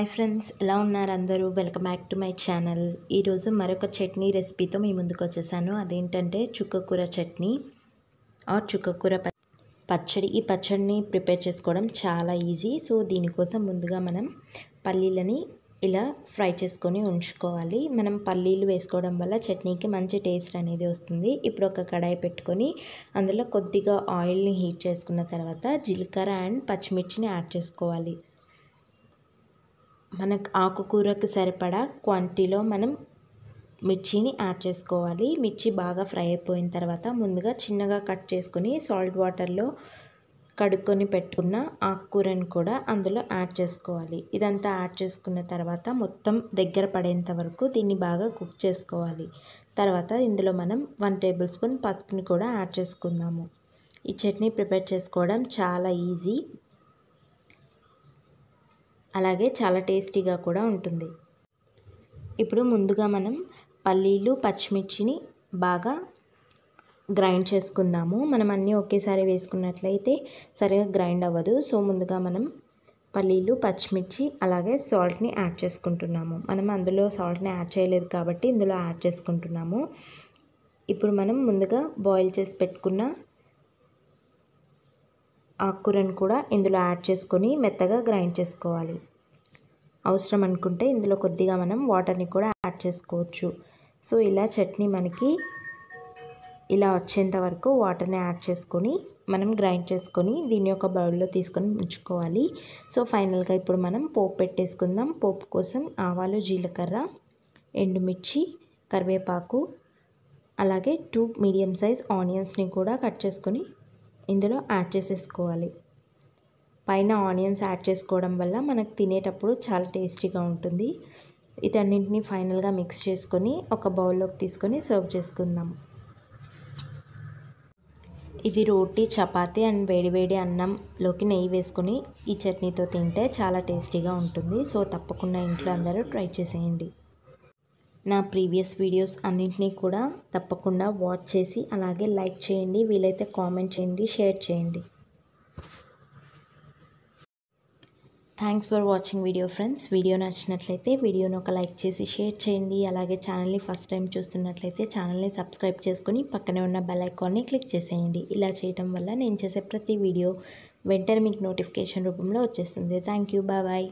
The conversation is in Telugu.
హాయ్ ఫ్రెండ్స్ ఎలా ఉన్నారు అందరూ welcome back to my channel ఈరోజు మరొక చట్నీ రెసిపీతో మీ ముందుకు వచ్చేసాను అదేంటంటే చుక్కకూర చట్నీ ఆర్ చుక్కకూర పచ్చడి ఈ పచ్చడిని ప్రిపేర్ చేసుకోవడం చాలా ఈజీ సో దీనికోసం ముందుగా మనం పల్లీలని ఇలా ఫ్రై చేసుకొని ఉంచుకోవాలి మనం పల్లీలు వేసుకోవడం వల్ల చట్నీకి మంచి టేస్ట్ అనేది వస్తుంది ఇప్పుడు ఒక కడాయి పెట్టుకొని అందులో కొద్దిగా ఆయిల్ని హీట్ చేసుకున్న తర్వాత జీలకర్ర అండ్ పచ్చిమిర్చిని యాడ్ చేసుకోవాలి మనకు ఆకుకూరకు సరిపడా క్వాంటిటీలో మనం మిర్చిని యాడ్ చేసుకోవాలి మిర్చి బాగా ఫ్రై అయిపోయిన తర్వాత ముందుగా చిన్నగా కట్ చేసుకుని సాల్ట్ వాటర్లో కడుక్కొని పెట్టుకున్న ఆకుకూరని కూడా అందులో యాడ్ చేసుకోవాలి ఇదంతా యాడ్ చేసుకున్న తర్వాత మొత్తం దగ్గర పడేంత వరకు దీన్ని బాగా కుక్ చేసుకోవాలి తర్వాత ఇందులో మనం వన్ టేబుల్ స్పూన్ పసుపుని కూడా యాడ్ చేసుకుందాము ఈ చట్నీ ప్రిపేర్ చేసుకోవడం చాలా ఈజీ అలాగే చాలా టేస్టీగా కూడా ఉంటుంది ఇప్పుడు ముందుగా మనం పల్లీలు పచ్చిమిర్చిని బాగా గ్రైండ్ చేసుకుందాము మనం అన్నీ ఒకేసారి వేసుకున్నట్లయితే సరిగా గ్రైండ్ అవ్వదు సో ముందుగా మనం పల్లీలు పచ్చిమిర్చి అలాగే సాల్ట్ని యాడ్ చేసుకుంటున్నాము మనం అందులో సాల్ట్ని యాడ్ చేయలేదు కాబట్టి ఇందులో యాడ్ చేసుకుంటున్నాము ఇప్పుడు మనం ముందుగా బాయిల్ చేసి పెట్టుకున్న ఆకుకూరను కూడా ఇందులో యాడ్ చేసుకొని మెత్తగా గ్రైండ్ చేసుకోవాలి అవసరం అనుకుంటే ఇందులో కొద్దిగా మనం వాటర్ని కూడా యాడ్ చేసుకోవచ్చు సో ఇలా చట్నీ మనకి ఇలా వచ్చేంత వరకు వాటర్ని యాడ్ చేసుకొని మనం గ్రైండ్ చేసుకొని దీన్ని ఒక బౌల్లో తీసుకొని ఉంచుకోవాలి సో ఫైనల్గా ఇప్పుడు మనం పోపు పెట్టేసుకుందాం పోపు కోసం ఆవాలు జీలకర్ర ఎండుమిర్చి కరివేపాకు అలాగే టూ మీడియం సైజ్ ఆనియన్స్ని కూడా కట్ చేసుకొని ఇందులో యాడ్ చేసేసుకోవాలి పైన ఆనియన్స్ యాడ్ చేసుకోవడం వల్ల మనకు తినేటప్పుడు చాలా టేస్టీగా ఉంటుంది ఇతన్నింటినీ ఫైనల్గా మిక్స్ చేసుకొని ఒక బౌల్లోకి తీసుకొని సర్వ్ చేసుకుందాం ఇది రోటీ చపాతీ అండ్ వేడివేడి అన్నంలోకి నెయ్యి వేసుకొని ఈ చట్నీతో తింటే చాలా టేస్టీగా ఉంటుంది సో తప్పకుండా ఇంట్లో అందరూ ట్రై చేసేయండి నా ప్రీవియస్ వీడియోస్ అన్నింటినీ కూడా తప్పకుండా వాచ్ చేసి అలాగే లైక్ చేయండి వీలైతే కామెంట్ చేయండి షేర్ చేయండి thanks for watching video friends video నచ్చినట్లయితే వీడియోను ఒక లైక్ చేసి షేర్ చేయండి అలాగే ఛానల్ని ఫస్ట్ టైం చూస్తున్నట్లయితే ఛానల్ని సబ్స్క్రైబ్ చేసుకుని పక్కనే ఉన్న బెల్ ఐకాన్ని క్లిక్ చేసేయండి ఇలా చేయడం వల్ల నేను చేసే ప్రతి వీడియో వెంటనే మీకు నోటిఫికేషన్ రూపంలో వచ్చేస్తుంది థ్యాంక్ యూ బాయ్